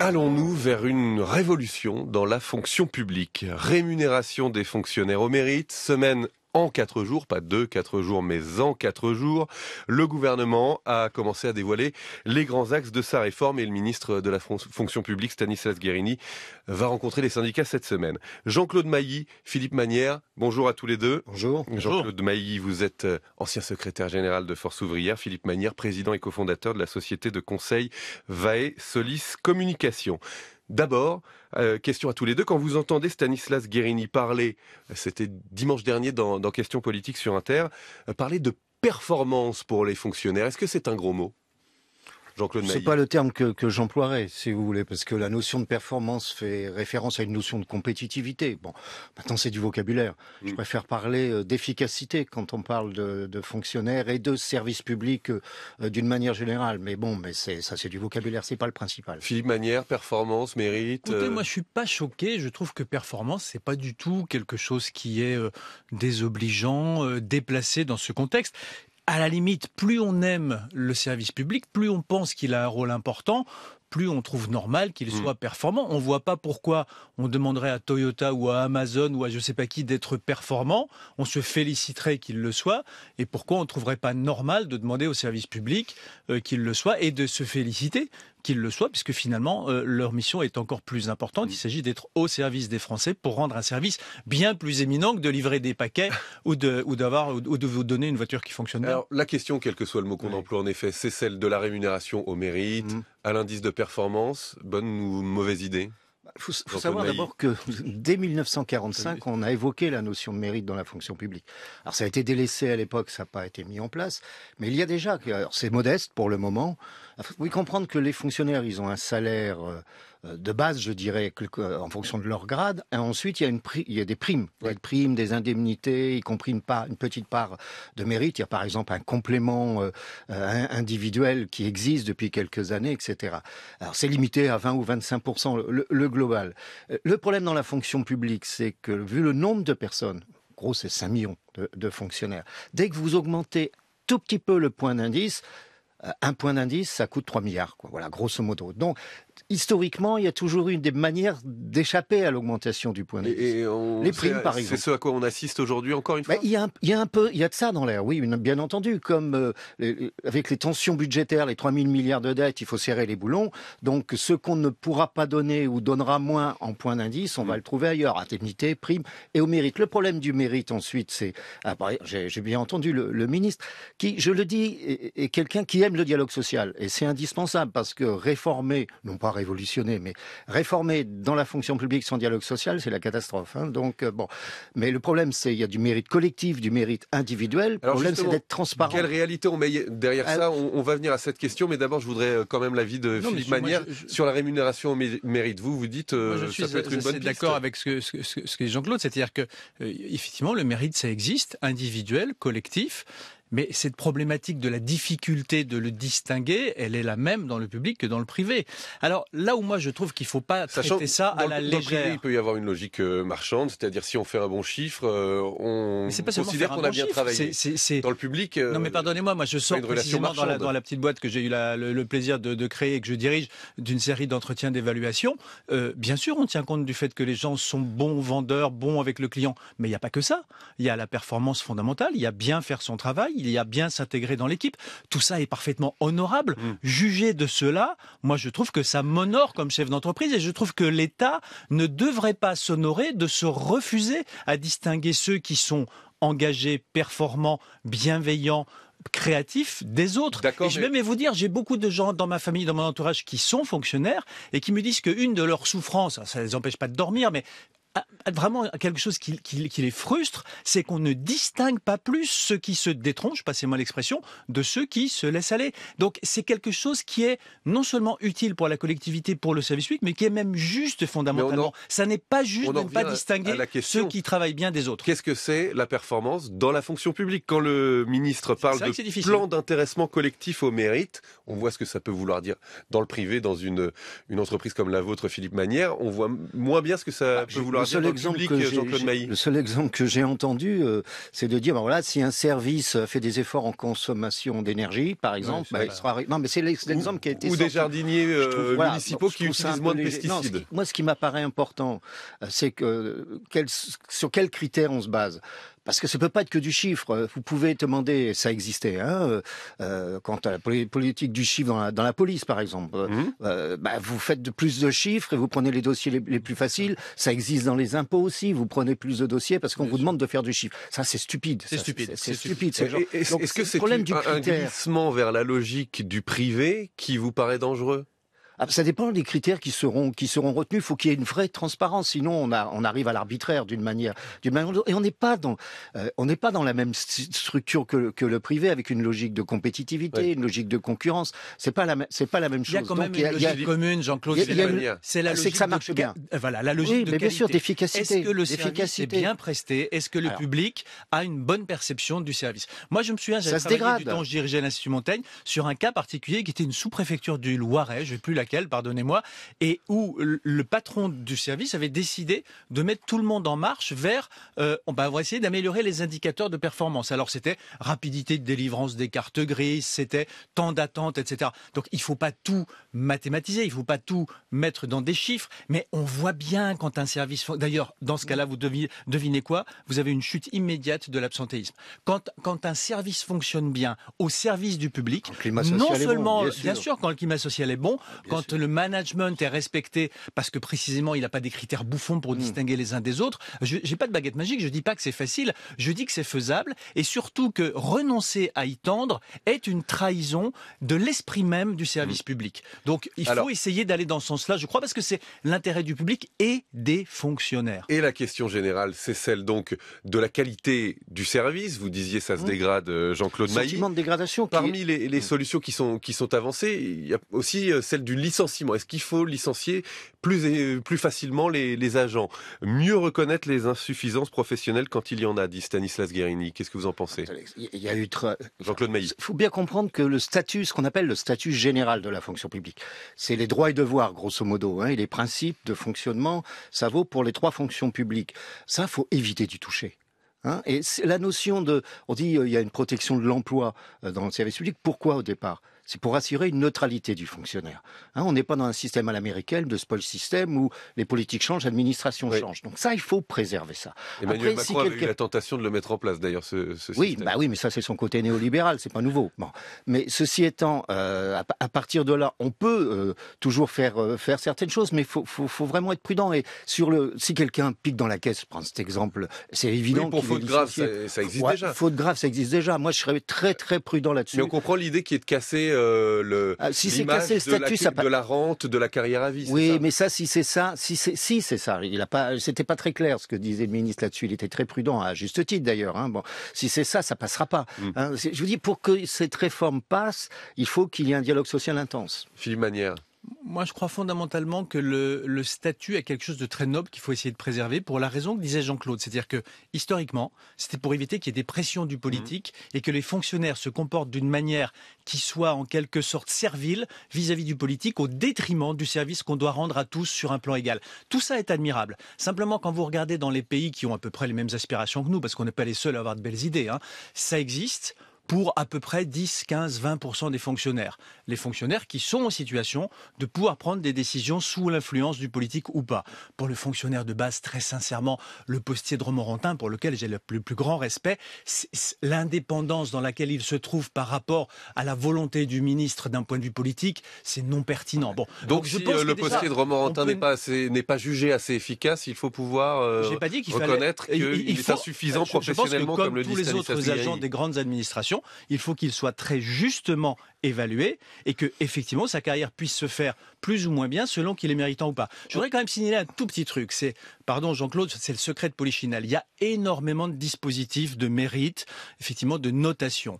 Allons-nous vers une révolution dans la fonction publique Rémunération des fonctionnaires au mérite, semaine en quatre jours, pas deux, quatre jours, mais en quatre jours, le gouvernement a commencé à dévoiler les grands axes de sa réforme et le ministre de la fonction publique, Stanislas Guérini, va rencontrer les syndicats cette semaine. Jean-Claude Mailly, Philippe Manière, bonjour à tous les deux. Bonjour. Jean-Claude Mailly, vous êtes euh, ancien secrétaire général de Force Ouvrière, Philippe Manière, président et cofondateur de la société de conseil Vae Solis Communication. D'abord, euh, question à tous les deux, quand vous entendez Stanislas Guérini parler, c'était dimanche dernier dans, Questions politiques sur Inter, euh, parler de performance pour les fonctionnaires, est-ce que c'est un gros mot Jean-Claude C'est pas le terme que, j'emploierais, si vous voulez, parce que la notion de performance fait référence à une notion de compétitivité. Bon, maintenant c'est du vocabulaire. Je mm. préfère parler euh, d'efficacité quand on parle de, fonctionnaires et de services publics euh, d'une manière générale. Mais bon, mais c'est ça, c'est du vocabulaire, n'est pas le principal. Philippe Manière, performance, mérite. Écoutez, euh, moi je suis pas choqué. Je trouve que performance, c'est pas du tout quelque chose qui est désobligeant, déplacé dans ce contexte à la limite, plus on aime le service public, plus on pense qu'il a un rôle important, plus on trouve normal qu'il mm. soit performant. On ne voit pas pourquoi on demanderait à Toyota ou à Amazon ou à je ne sais pas qui d'être performant. On se féliciterait qu'il le soit. Et pourquoi on ne trouverait pas normal de demander au service public euh, qu'il le soit et de se féliciter qu'ils le soient, puisque finalement, euh, leur mission est encore plus importante. Il s'agit d'être au service des Français pour rendre un service bien plus éminent que de livrer des paquets ou de, ou d'avoir, ou de vous donner une voiture qui fonctionne Alors, la question, quel que soit le mot qu'on emploie, en effet, c'est celle de la rémunération au mérite, mm. à l'indice de performance. Bonne ou mauvaise idée il bah, faut, faut savoir d'abord que dès 1945, on a évoqué la notion de mérite dans la fonction publique. Alors ça a été délaissé à l'époque, ça n'a pas été mis en place, mais il y a déjà, alors c'est modeste pour le moment, oui, comprendre que les fonctionnaires, ils ont un salaire euh, euh, de base, je dirais, euh, en fonction de leur grade. ensuite, il y a, il y a des primes, des primes, des indemnités, y compris une, petite part de mérite. Il y a par exemple un complément individuel qui existe depuis quelques années, etc. Alors c'est limité à 20 ou 25 le, global. Le problème dans la fonction publique, c'est que vu le nombre de personnes, gros c'est 5 millions de fonctionnaires, dès que vous augmentez tout petit peu le point d'indice, euh, un point d'indice, ça coûte 3 milliards, Voilà, grosso modo. Donc, historiquement, il y a toujours eu des manières d'échapper à l'augmentation du point d'indice. Les primes, par exemple. C'est ce à quoi on assiste aujourd'hui, encore une bah, fois. il, y a peu, il y a de ça dans l'air, oui, bien entendu. Comme euh, avec les tensions budgétaires, les 3000 milliards de dettes, il faut serrer les boulons. Donc, ce qu'on ne pourra pas donner ou donnera moins en point d'indice, on va mm. le trouver ailleurs, indemnité, prime et au mérite. Le problème du mérite, ensuite, c'est, ah, bah, j'ai bien entendu le, ministre, qui, je le dis, est, est quelqu'un qui aime le dialogue social. Et c'est indispensable parce que réformer, non pas réformer, révolutionner, mais réformer dans la fonction publique sans dialogue social, c'est la catastrophe. Hein. Donc, euh, bon. Mais le problème, c'est qu'il y a du mérite collectif, du mérite individuel. Le problème, c'est d'être transparent. Quelle réalité on met derrière euh, ça on, va venir à cette question, mais d'abord, je voudrais euh, quand même l'avis de Philippe Manière sur la rémunération au mérite. Vous, vous dites, ça peut être une bonne d'accord avec ce que, ce, ce, que Jean-Claude, c'est-à-dire que, effectivement, le mérite, ça existe, individuel, collectif. Mais cette problématique de la difficulté de le distinguer, elle est la même dans le public que dans le privé. Alors là où moi je trouve qu'il ne faut pas traiter ça à la légère. Dans le privé, il peut y avoir une logique euh, marchande, c'est-à-dire si on fait un bon chiffre, euh, on considère qu'on a bien travaillé. Dans le public. Euh, non mais pardonnez-moi, moi je sors précisément dans la, dans la, petite boîte que j'ai eu le, plaisir de, créer et que je dirige d'une série d'entretiens d'évaluation. bien sûr, on tient compte du fait que les gens sont bons vendeurs, bons avec le client, mais il n'y a pas que ça. Il y a la performance fondamentale, il y a bien faire son travail il y a bien s'intégrer dans l'équipe. Tout ça est parfaitement honorable. Mm. Juger de cela, moi je trouve que ça m'honore comme chef d'entreprise et je trouve que l'État ne devrait pas s'honorer de se refuser à distinguer ceux qui sont engagés, performants, bienveillants, créatifs des autres. Et je vais même vous dire, j'ai beaucoup de gens dans ma famille, dans mon entourage, qui sont fonctionnaires et qui me disent qu'une de leurs souffrances, ça ne les empêche pas de dormir, mais ah, vraiment quelque chose qui, les frustre, c'est qu'on ne distingue pas plus ceux qui se détronchent, passez-moi l'expression, de ceux qui se laissent aller. Donc c'est quelque chose qui est non seulement utile pour la collectivité, pour le service public, mais qui est même juste fondamentalement. Ça n'est pas juste de ne pas distinguer ceux qui travaillent bien des autres. Qu'est-ce que c'est la performance dans la fonction publique Quand le ministre parle de plan d'intéressement collectif au mérite, on voit ce que ça peut vouloir dire dans le privé, dans une, une entreprise comme la vôtre, Philippe Manière, on voit moins bien ce que ça bah, peut vouloir le seul exemple que j'ai, entendu, euh, c'est de dire, ben voilà, si un service fait des efforts en consommation d'énergie, par exemple, ben, il sera... non, mais c'est l'exemple qui a été ou des jardiniers euh, municipaux qui utilisent moins de pesticides. moi, ce qui m'apparaît important, euh, c'est que sur quels critères on se base parce que ça peut pas être que du chiffre. Euh, vous pouvez demander, ça existait, quant à la politique du chiffre dans la, police, par exemple. Euh, mhm. euh, bah, vous faites de plus de chiffres et vous prenez les dossiers les, plus faciles. Ça existe dans les impôts aussi. Vous prenez plus de dossiers parce qu'on vous demande de faire du chiffre. Ça, c'est stupide. C'est stupide. C'est stupide. Est-ce que c'est un, un glissement vers la logique du privé qui vous paraît dangereux ah, bah, ça dépend des critères qui seront, qui seront retenus. il faut qu'il y ait une vraie transparence. Sinon, on, on arrive à l'arbitraire d'une manière, d'une Et on n'est pas dans, euh, on n'est pas dans la même structure que, que, le privé avec une logique de compétitivité, une logique de concurrence. C'est pas la, c'est pas la même chose. Il y a quand même une logique commune, Jean-Claude. C'est la logique que ça marche bien. Voilà, la logique oui, de mais bien sûr d'efficacité. Est-ce que le service est bien presté Est-ce que le public a une bonne perception du service Moi, je me souviens, j'avais travaillé du temps, je dirigeais l'Institut Montaigne sur un cas particulier qui était une sous-préfecture du Loiret. Je ne plus la pardonnez-moi, et où le patron du service avait décidé de mettre tout le monde en marche vers, euh, on va essayer d'améliorer les indicateurs de performance. Alors c'était rapidité de délivrance des cartes grises, c'était temps d'attente, etc. Donc il ne faut pas tout mathématiser, il ne faut pas tout mettre dans des chiffres, mais on voit bien quand un service... D'ailleurs, dans ce cas-là, vous devinez, quoi Vous avez une chute immédiate de l'absentéisme. Quand, quand un service fonctionne bien, au service du public, non seulement, bien, sûr. quand le climat social est bon, quand le management est respecté, parce que précisément, il n'a pas des critères bouffons pour hmm. distinguer les uns des autres, je n'ai pas de baguette magique, je ne dis pas que c'est facile, je dis que c'est faisable, et surtout que renoncer à y tendre est une trahison de l'esprit même du service hmm. public. Donc, il faut essayer d'aller dans ce sens-là, je crois, parce que c'est l'intérêt du public et des fonctionnaires. Et la question générale, c'est celle donc de la qualité du service. Vous disiez ça se hmm. dégrade, euh, Jean-Claude Mailly. dégradation. Parmi les, les, solutions qui sont, qui sont avancées, il y a aussi euh, celle du licenciement. Est-ce qu'il faut licencier plus, euh, plus facilement les, agents Mieux reconnaître les insuffisances professionnelles quand il y en a, dit Stanislas Guérini. Qu'est-ce que vous en pensez Il y a eu... Jean-Claude Mailly. Il faut bien comprendre que le statut, ce qu'on appelle le statut général de la fonction publique, c'est les droits et devoirs, grosso modo, hein, et les principes de fonctionnement, ça vaut pour les trois fonctions publiques. Ça, faut éviter d'y toucher. Hein. et la notion de, on dit, euh, il y a une protection de l'emploi euh, dans le service public. Pourquoi au départ c'est pour assurer une neutralité du fonctionnaire. Hein. on n'est pas dans un système à l'américaine de spoil system où les politiques changent, l'administration change. Donc ça, il faut préserver ça. Emmanuel Macron a eu la tentation de le mettre en place d'ailleurs, ce, oui, système. Bah oui, mais ça c'est son côté néolibéral, c'est pas nouveau. Bon. Mais ceci étant, euh, à, partir de là, on peut euh, toujours faire, euh, faire certaines choses, mais il faut, vraiment être prudent. Et sur le, si quelqu'un pique dans la caisse, je prends cet exemple, c'est évident. qu'il pour faute grave, ça, existe déjà. déjà. Faute grave, ça existe déjà. Moi, je serais très très prudent là-dessus. Mais on comprend l'idée qui est de casser euh, le ah, statut, de, la, rente, de la carrière à vie. Oui, mais ça, si c'est ça, si c'est si c'est ça, il a pas, c'était pas très clair ce que disait le ministre là-dessus. Il était très prudent, à juste titre d'ailleurs. Hein. Bon, si c'est ça, ça passera pas. Mm. Hein. je vous dis, pour que cette réforme passe, il faut qu'il y ait un dialogue social intense. Philippe Manière. Moi, je crois fondamentalement que le, statut est quelque chose de très noble qu'il faut essayer de préserver pour la raison que disait Jean-Claude. C'est-à-dire que, historiquement, c'était pour éviter qu'il y ait des pressions du politique mmh. et que les fonctionnaires se comportent d'une manière qui soit en quelque sorte servile vis-à-vis du politique au détriment du service qu'on doit rendre à tous sur un plan égal. Tout ça est admirable. Simplement, quand vous regardez dans les pays qui ont à peu près les mêmes aspirations que nous, parce qu'on n'est pas les seuls à avoir de belles idées, hein, ça existe pour à peu près 10, 15, 20 des fonctionnaires. Les fonctionnaires qui sont en situation de pouvoir prendre des décisions sous l'influence du politique ou pas. Pour le fonctionnaire de base, très sincèrement, le postier de Romorantin, pour lequel j'ai le plus, grand respect, l'indépendance dans laquelle il se trouve par rapport à la volonté du ministre d'un point de vue politique, c'est non pertinent. Bon, donc, je si euh, le postier de Romorantin n'est pas jugé assez efficace, il faut pouvoir euh, pas dit reconnaître qu'il est insuffisant professionnellement, je pense que comme, le tous les autres agents des grandes administrations, il faut qu'il soit très justement évalué et que effectivement sa carrière puisse se faire plus ou moins bien selon qu'il est méritant ou pas. Je voudrais quand même signaler un tout petit truc, c'est pardon Jean-Claude, c'est le secret de Polichinelle. Il y a énormément de dispositifs de mérite, effectivement de notation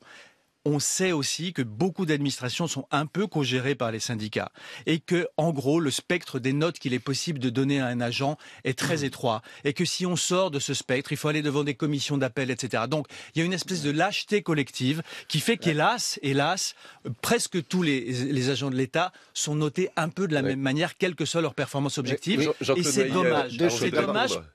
on sait aussi que beaucoup d'administrations sont un peu cogérées par les syndicats et que, en gros, le spectre des notes qu'il est possible de donner à un agent est très mmh. étroit et que si on sort de ce spectre, il faut aller devant des commissions d'appel, etc. Donc, il y a une espèce de lâcheté collective qui fait qu'hélas, hélas, presque tous les, agents de l'État sont notés un peu de la même manière, quelle que soit leur performance objective. et c'est euh, dommage.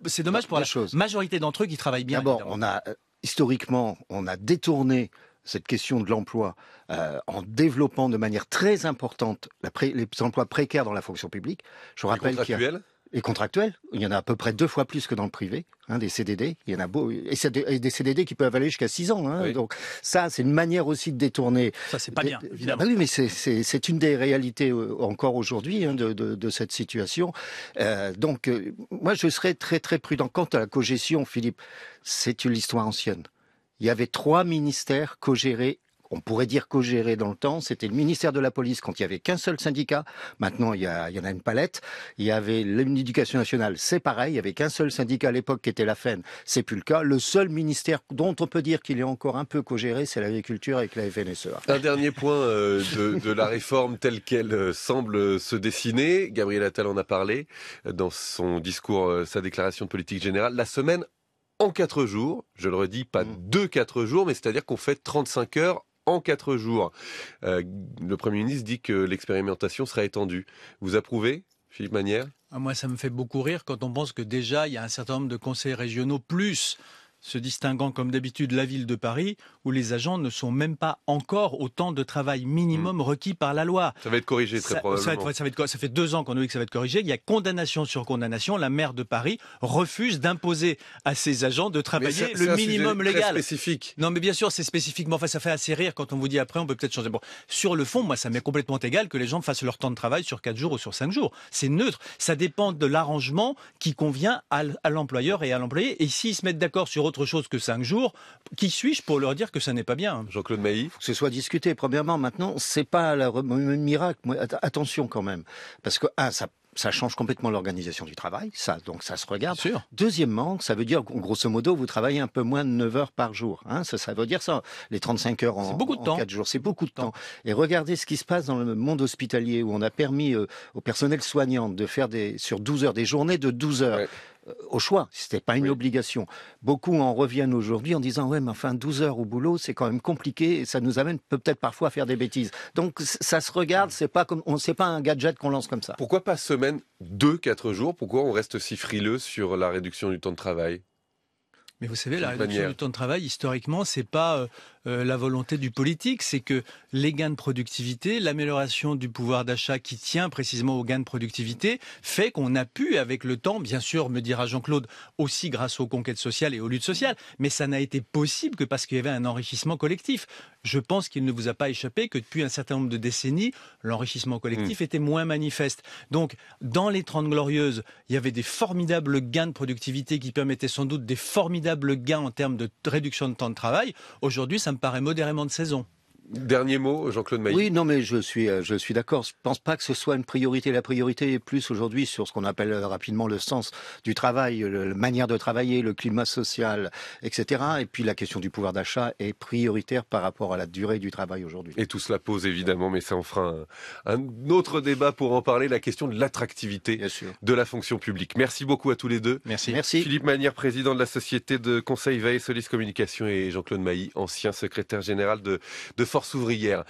C'est dommage, pour la chose. majorité d'entre eux qui travaillent bien. D'abord, on a euh, historiquement, on a détourné cette question de l'emploi euh, en développant de manière très importante les emplois précaires dans la fonction publique. Je rappelle et contractuels. Il y en a à peu près deux fois plus que dans le privé, hein, des CDD. Il y en a beau, et, des CDD qui peuvent aller jusqu'à six ans. Hein. Donc ça, c'est une manière aussi de détourner. Ça, c'est pas bien, évidemment. Ah bah oui, mais c'est une des réalités euh, encore aujourd'hui hein, de, cette situation. Euh, donc, moi, je serais très très prudent quant à la cogestion, Philippe. C'est une histoire ancienne il y avait trois ministères co-gérés on pourrait dire co dans le temps, c'était le ministère de la Police quand il y avait qu'un seul syndicat. Maintenant, il y, en a une palette. Il y avait l'éducation nationale, c'est pareil. Il n'y avait qu'un seul syndicat à l'époque qui était la FEN. C'est plus le cas. Le seul ministère dont on peut dire qu'il est encore un peu co-géré, c'est l'agriculture avec la FNSEA. Un dernier point euh, de, de, la réforme telle qu'elle euh, semble se dessiner. Gabriel Attal en a parlé euh, dans son discours, sa déclaration de politique générale. La semaine en 4 jours. Je le redis, pas 2 mm. 4 jours, mais c'est-à-dire qu'on fait 35 heures en 4 jours. Euh, le Premier ministre dit que l'expérimentation sera étendue. Vous approuvez, Philippe Manière ah, moi, ça me fait beaucoup rire quand on pense que déjà, il y a un certain nombre de conseils régionaux, plus se distinguant comme d'habitude la ville de Paris, où les agents ne sont même pas encore au temps de travail minimum hmm. requis par la loi. Ça va être corrigé très probablement. Ça, va être, fait deux ans qu'on nous dit que ça va être corrigé. Il y a condamnation sur condamnation. La maire de Paris refuse d'imposer à ses agents de travailler le minimum légal. C'est spécifique. Non, mais bien sûr, c'est spécifiquement. Mais enfin, ça fait assez rire quand on vous dit après, on peut peut-être changer. Bon, sur le fond, moi, ça m'est complètement égal que les gens fassent leur temps de travail sur quatre jours ou sur cinq jours. C'est neutre. Ça dépend de l'arrangement qui convient à l'employeur et à l'employé. Et s'ils se mettent d'accord sur autre chose que cinq jours, qui suis-je pour leur dire que ça n'est pas bien Jean-Claude Mailly Que ce soit discuté. Premièrement, maintenant, c'est pas le miracle. Attention quand même. Parce que, un, ça, change complètement l'organisation du travail, ça, donc ça se regarde. Deuxièmement, ça veut dire, grosso modo, vous travaillez un peu moins de 9 heures par jour. Hein. ça, veut dire ça, les 35 heures en, 4 jours, c'est beaucoup de temps. Et regardez ce qui se passe dans le monde hospitalier, où on a permis aux euh, au personnel soignant de faire des, sur 12 heures des journées de 12 heures. Euh, au choix, ce n'était pas une obligation. Beaucoup en reviennent aujourd'hui en disant ouais mais enfin 12 heures au boulot c'est quand même compliqué et ça nous amène peut-être parfois à faire des bêtises. Donc ça se regarde, c'est pas sait pas un gadget qu'on lance comme ça. Pourquoi pas semaine deux, quatre jours Pourquoi on reste si frileux sur la réduction du temps de travail mais vous savez, la réduction du temps de travail, historiquement, c'est pas euh, euh, la volonté du politique, c'est que les gains de productivité, l'amélioration du pouvoir d'achat qui tient précisément aux gains de productivité, fait qu'on a pu, avec le temps, bien sûr, me dira Jean-Claude, aussi grâce aux conquêtes sociales et aux luttes sociales, mais ça n'a été possible que parce qu'il y avait un enrichissement collectif je pense qu'il ne vous a pas échappé que depuis un certain nombre de décennies, l'enrichissement collectif hmm. était moins manifeste. Donc, dans les 30 glorieuses, il y avait des formidables gains de productivité qui permettaient sans doute des formidables gains en termes de réduction de temps de travail. Aujourd'hui, ça me paraît modérément de saison. Dernier mot, Jean-Claude Mailly. Oui, non, mais je suis, euh, je suis d'accord. Je ne pense pas que ce soit une priorité. La priorité est plus aujourd'hui sur ce qu'on appelle euh, rapidement le sens du travail, la manière de travailler, le climat social, etc. Et puis la question du pouvoir d'achat est prioritaire par rapport à la durée du travail aujourd'hui. Et tout cela pose évidemment, mais ça en fera un, autre débat pour en parler, la question de l'attractivité de la fonction publique. Merci beaucoup à tous les deux. Merci. Merci. Philippe Manière, président de la société de conseil Veille Solis Communication et Jean-Claude Mailly, ancien secrétaire général de, de force ouvrière.